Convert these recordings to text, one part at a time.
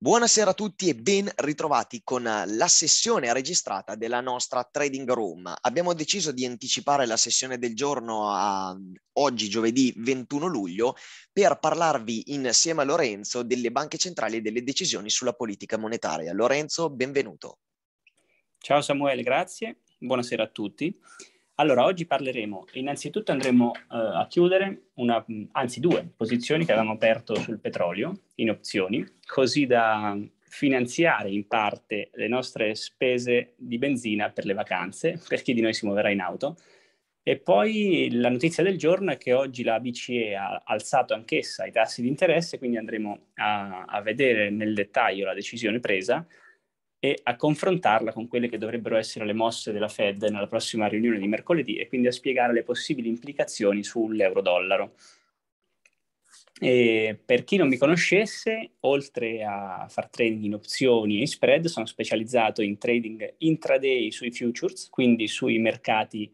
Buonasera a tutti e ben ritrovati con eh, la sessione registrata della nostra trading room. Abbiamo deciso di anticipare la sessione del giorno a oggi, giovedì 21 luglio, per parlarvi insieme a Lorenzo delle banche centrali e delle decisioni sulla politica monetaria. Lorenzo, benvenuto. Ciao Samuele, grazie. Buonasera a tutti. Allora, oggi parleremo, innanzitutto andremo eh, a chiudere una, anzi due posizioni che avevamo aperto sul petrolio in opzioni, così da finanziare in parte le nostre spese di benzina per le vacanze, per chi di noi si muoverà in auto. E poi la notizia del giorno è che oggi la BCE ha alzato anch'essa i tassi di interesse, quindi andremo a, a vedere nel dettaglio la decisione presa e a confrontarla con quelle che dovrebbero essere le mosse della Fed nella prossima riunione di mercoledì e quindi a spiegare le possibili implicazioni sull'euro-dollaro. E per chi non mi conoscesse, oltre a far trading in opzioni e spread, sono specializzato in trading intraday sui futures, quindi sui mercati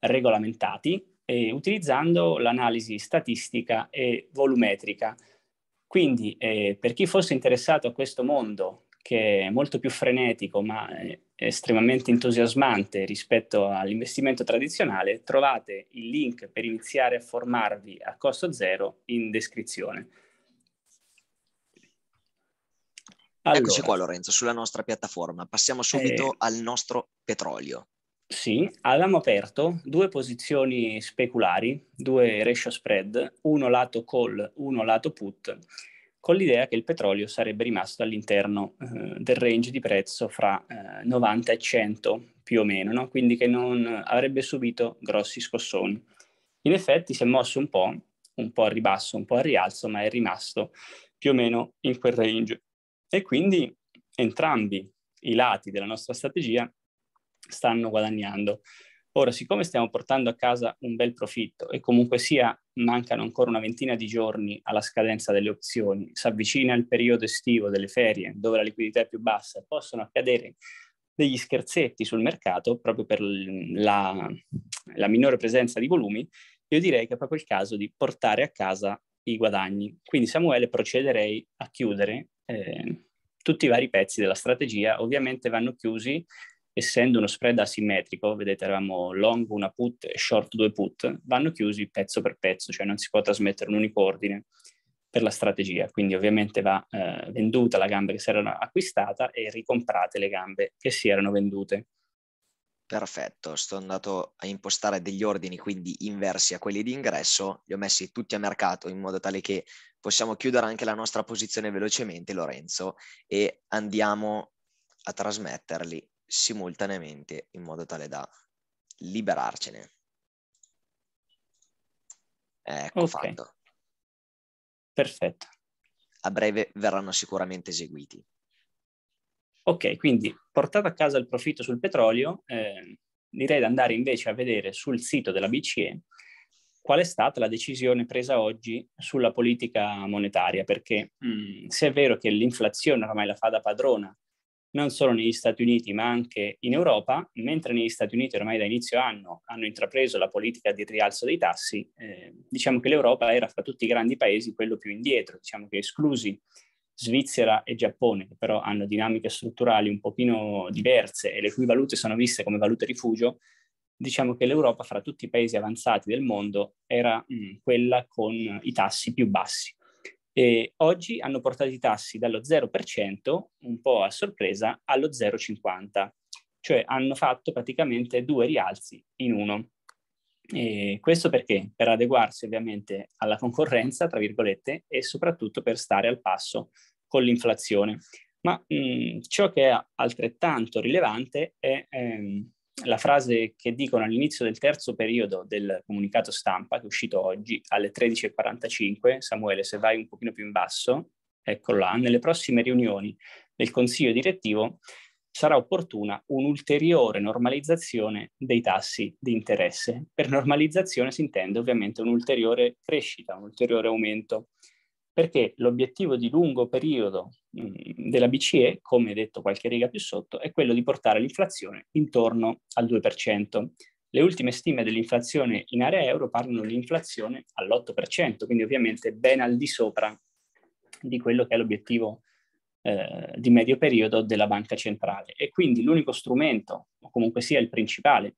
regolamentati, utilizzando l'analisi statistica e volumetrica. Quindi eh, per chi fosse interessato a questo mondo che è molto più frenetico ma estremamente entusiasmante rispetto all'investimento tradizionale, trovate il link per iniziare a formarvi a costo zero in descrizione. Allora, Eccoci qua Lorenzo, sulla nostra piattaforma. Passiamo subito eh, al nostro petrolio. Sì, avevamo aperto due posizioni speculari, due ratio spread, uno lato call, uno lato put, con l'idea che il petrolio sarebbe rimasto all'interno eh, del range di prezzo fra eh, 90 e 100 più o meno, no? quindi che non eh, avrebbe subito grossi scossoni. In effetti si è mosso un po', un po' a ribasso, un po' al rialzo, ma è rimasto più o meno in quel range. E quindi entrambi i lati della nostra strategia stanno guadagnando. Ora, siccome stiamo portando a casa un bel profitto e comunque sia mancano ancora una ventina di giorni alla scadenza delle opzioni, si avvicina il periodo estivo delle ferie dove la liquidità è più bassa, possono accadere degli scherzetti sul mercato proprio per la, la minore presenza di volumi, io direi che è proprio il caso di portare a casa i guadagni. Quindi Samuele procederei a chiudere eh, tutti i vari pezzi della strategia, ovviamente vanno chiusi essendo uno spread asimmetrico, vedete avevamo long una put e short due put, vanno chiusi pezzo per pezzo, cioè non si può trasmettere un unico ordine per la strategia, quindi ovviamente va eh, venduta la gamba che si era acquistata e ricomprate le gambe che si erano vendute. Perfetto, sto andato a impostare degli ordini quindi inversi a quelli di ingresso, li ho messi tutti a mercato in modo tale che possiamo chiudere anche la nostra posizione velocemente Lorenzo e andiamo a trasmetterli simultaneamente in modo tale da liberarcene. Ecco okay. fatto. Perfetto. A breve verranno sicuramente eseguiti. Ok, quindi portato a casa il profitto sul petrolio, eh, direi di andare invece a vedere sul sito della BCE qual è stata la decisione presa oggi sulla politica monetaria, perché mh, mm, se è vero che l'inflazione ormai la fa da padrona non solo negli Stati Uniti ma anche in Europa, mentre negli Stati Uniti ormai da inizio anno hanno intrapreso la politica di rialzo dei tassi, eh, diciamo che l'Europa era fra tutti i grandi paesi quello più indietro, diciamo che esclusi Svizzera e Giappone, che però hanno dinamiche strutturali un pochino diverse e le cui valute sono viste come valute rifugio, diciamo che l'Europa fra tutti i paesi avanzati del mondo era mh, mm, quella con i tassi più bassi. E oggi hanno portato i tassi dallo 0%, un po' a sorpresa, allo 0,50%, cioè hanno fatto praticamente due rialzi in uno. E questo perché? Per adeguarsi ovviamente alla concorrenza, tra virgolette, e soprattutto per stare al passo con l'inflazione. Ma mh, ciò che è altrettanto rilevante è ehm, la frase che dicono all'inizio del terzo periodo del comunicato stampa, che è uscito oggi alle 13.45, Samuele, se vai un pochino più in basso, eccolo là, nelle prossime riunioni del Consiglio direttivo sarà opportuna un'ulteriore normalizzazione dei tassi di interesse. Per normalizzazione si intende ovviamente un'ulteriore crescita, un ulteriore aumento perché l'obiettivo di lungo periodo mm, della BCE, come detto qualche riga più sotto, è quello di portare l'inflazione intorno al 2%. Le ultime stime dell'inflazione in area euro parlano di inflazione all'8%, quindi ovviamente ben al di sopra di quello che è l'obiettivo eh, di medio periodo della banca centrale. E quindi l'unico strumento, o comunque sia il principale,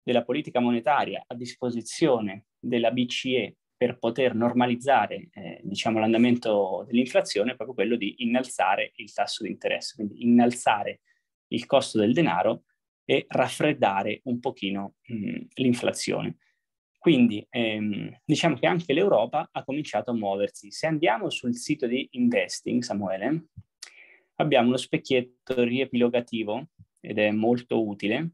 della politica monetaria a disposizione della BCE per poter normalizzare eh, diciamo, l'andamento dell'inflazione è proprio quello di innalzare il tasso di interesse, quindi innalzare il costo del denaro e raffreddare un pochino mh, l'inflazione. Quindi ehm, diciamo che anche l'Europa ha cominciato a muoversi. Se andiamo sul sito di Investing, Samuele, abbiamo uno specchietto riepilogativo ed è molto utile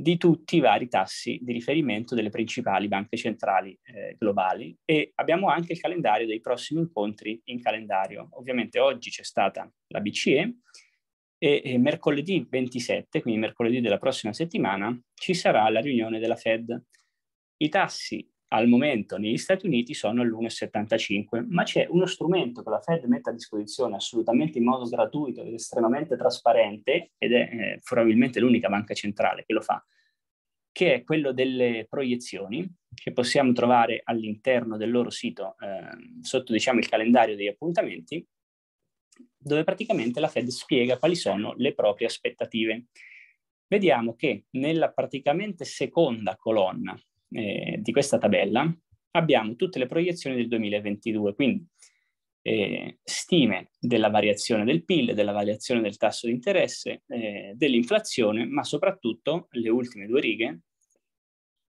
di tutti i vari tassi di riferimento delle principali banche centrali eh, globali e abbiamo anche il calendario dei prossimi incontri in calendario. Ovviamente oggi c'è stata la BCE e, e mercoledì 27, quindi mercoledì della prossima settimana, ci sarà la riunione della Fed. I tassi al momento negli Stati Uniti sono all'1,75, ma c'è uno strumento che la Fed mette a disposizione assolutamente in modo gratuito ed estremamente trasparente, ed è eh, probabilmente l'unica banca centrale che lo fa, che è quello delle proiezioni che possiamo trovare all'interno del loro sito, eh, sotto diciamo il calendario degli appuntamenti, dove praticamente la Fed spiega quali sono le proprie aspettative. Vediamo che nella praticamente seconda colonna eh, di questa tabella abbiamo tutte le proiezioni del 2022, quindi eh, stime della variazione del PIL, della variazione del tasso di interesse, eh, dell'inflazione, ma soprattutto le ultime due righe,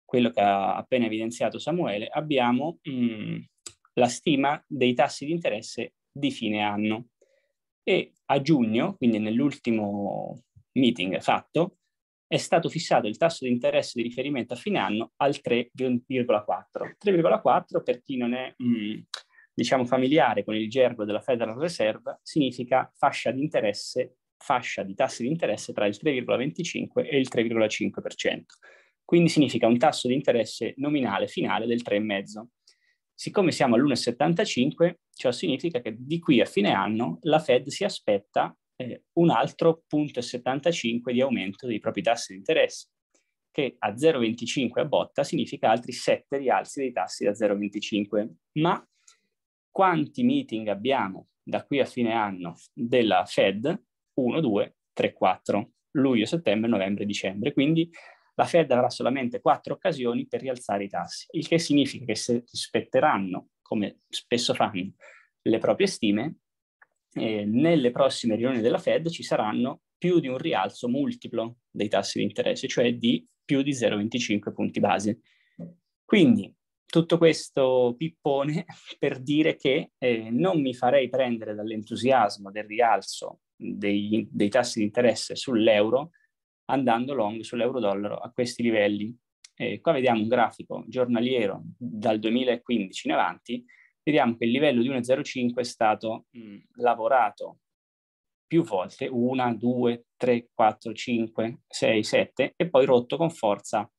quello che ha appena evidenziato Samuele, abbiamo mh, mm, la stima dei tassi di interesse di fine anno. E a giugno, quindi nell'ultimo meeting fatto, è stato fissato il tasso di interesse di riferimento a fine anno al 3,4. 3,4 per chi non è mh, mm, diciamo familiare con il gergo della Federal Reserve significa fascia di interesse, fascia di tassi di interesse tra il 3,25 e il 3,5%. Quindi significa un tasso di interesse nominale finale del 3,5. Siccome siamo all'1,75, ciò significa che di qui a fine anno la Fed si aspetta eh, un altro 0,75 di aumento dei propri tassi di interesse, che a 0,25 a botta significa altri 7 rialzi dei tassi da 0,25. Ma quanti meeting abbiamo da qui a fine anno della Fed? 1, 2, 3, 4. Luglio, settembre, novembre, dicembre. Quindi la Fed avrà solamente quattro occasioni per rialzare i tassi, il che significa che se rispetteranno, come spesso fanno, le proprie stime, eh, nelle prossime riunioni della Fed ci saranno più di un rialzo multiplo dei tassi di interesse, cioè di più di 0,25 punti base. Quindi tutto questo pippone per dire che eh, non mi farei prendere dall'entusiasmo del rialzo dei, dei tassi di interesse sull'euro andando long sull'euro-dollaro a questi livelli. Eh, qua vediamo un grafico giornaliero dal 2015 in avanti vediamo che il livello di 1,05 è stato mh, lavorato più volte, 1, 2, 3, 4, 5, 6, 7 e poi rotto con forza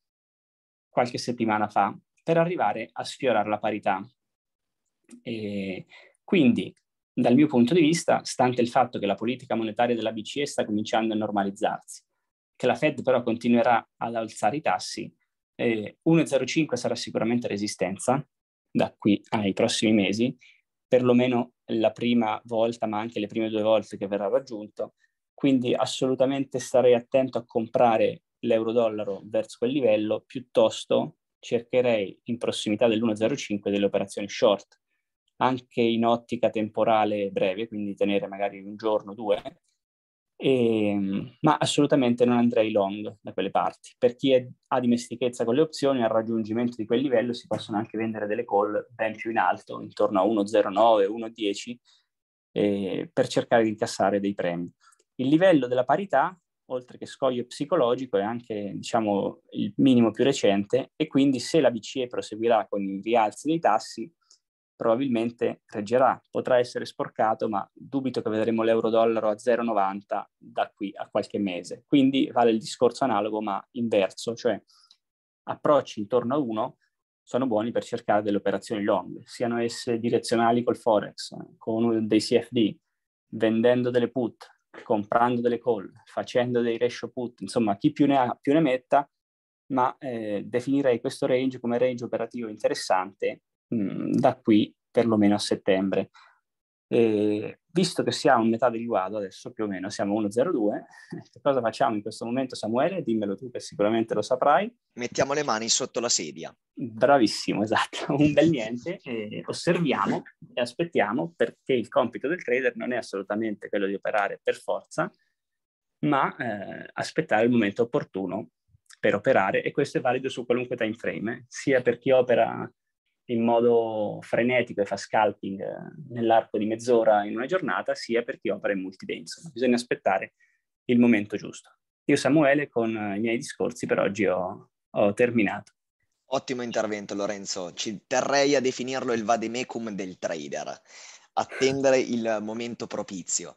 qualche settimana fa per arrivare a sfiorare la parità. E quindi, dal mio punto di vista, stante il fatto che la politica monetaria della BCE sta cominciando a normalizzarsi, che la Fed però continuerà ad alzare i tassi, eh, 1,05 sarà sicuramente resistenza, da qui ai prossimi mesi, perlomeno la prima volta, ma anche le prime due volte che verrà raggiunto. Quindi assolutamente starei attento a comprare l'euro-dollaro verso quel livello, piuttosto cercherei in prossimità dell'1,05 delle operazioni short, anche in ottica temporale breve, quindi tenere magari un giorno o due, e, ehm, ma assolutamente non andrei long da quelle parti. Per chi è, ha dimestichezza con le opzioni, al raggiungimento di quel livello si possono anche vendere delle call ben più in alto, intorno a 1,09, 1,10, eh, per cercare di incassare dei premi. Il livello della parità, oltre che scoglio psicologico, è anche diciamo, il minimo più recente e quindi se la BCE proseguirà con i rialzi dei tassi, probabilmente reggerà. Potrà essere sporcato, ma dubito che vedremo l'euro-dollaro a 0,90 da qui a qualche mese. Quindi vale il discorso analogo, ma inverso, cioè approcci intorno a 1 sono buoni per cercare delle operazioni long, siano esse direzionali col Forex, con dei CFD, vendendo delle put, comprando delle call, facendo dei ratio put, insomma chi più ne ha più ne metta, ma eh, definirei questo range come range operativo interessante Mm, da qui perlomeno a settembre. E visto che siamo a metà del guado, adesso più o meno siamo 1 0 cosa facciamo in questo momento Samuele? Dimmelo tu che sicuramente lo saprai. Mettiamo le mani sotto la sedia. Bravissimo, esatto, un bel niente. E osserviamo e aspettiamo perché il compito del trader non è assolutamente quello di operare per forza, ma eh, aspettare il momento opportuno per operare e questo è valido su qualunque time frame, eh? sia per chi opera in modo frenetico e fa scalping eh, nell'arco di mezz'ora in una giornata, sia per chi opera in multidenso. bisogna aspettare il momento giusto. Io Samuele con eh, i miei discorsi per oggi ho, ho terminato. Ottimo intervento Lorenzo, ci terrei a definirlo il vademecum del trader, attendere il momento propizio.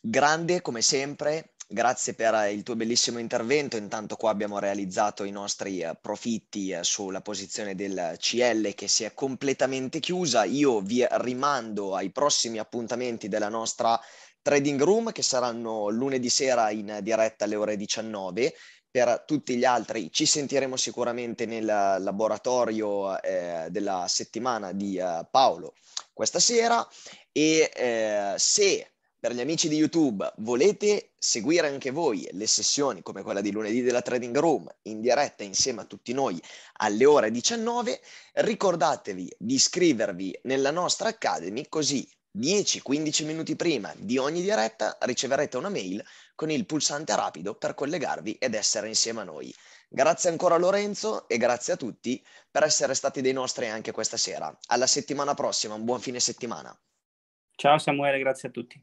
Grande come sempre, grazie per eh, il tuo bellissimo intervento. Intanto qua abbiamo realizzato i nostri eh, profitti eh, sulla posizione del CL che si è completamente chiusa. Io vi rimando ai prossimi appuntamenti della nostra trading room che saranno lunedì sera in diretta alle ore 19 per tutti gli altri ci sentiremo sicuramente nel laboratorio eh, della settimana di eh, Paolo questa sera e eh, se per gli amici di YouTube, volete seguire anche voi le sessioni come quella di lunedì della Trading Room in diretta insieme a tutti noi alle ore 19? Ricordatevi di iscrivervi nella nostra Academy così 10-15 minuti prima di ogni diretta riceverete una mail con il pulsante rapido per collegarvi ed essere insieme a noi. Grazie ancora Lorenzo e grazie a tutti per essere stati dei nostri anche questa sera. Alla settimana prossima, un buon fine settimana. Ciao Samuele, grazie a tutti.